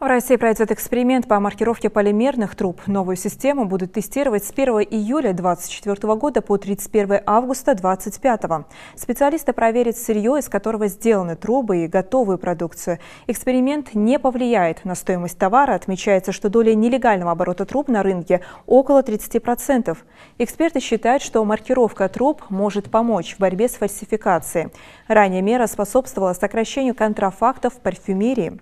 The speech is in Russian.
В России пройдет эксперимент по маркировке полимерных труб. Новую систему будут тестировать с 1 июля 2024 года по 31 августа 2025. Специалисты проверят сырье, из которого сделаны трубы и готовую продукцию. Эксперимент не повлияет на стоимость товара. Отмечается, что доля нелегального оборота труб на рынке около 30%. Эксперты считают, что маркировка труб может помочь в борьбе с фальсификацией. Ранее мера способствовала сокращению контрафактов в парфюмерии.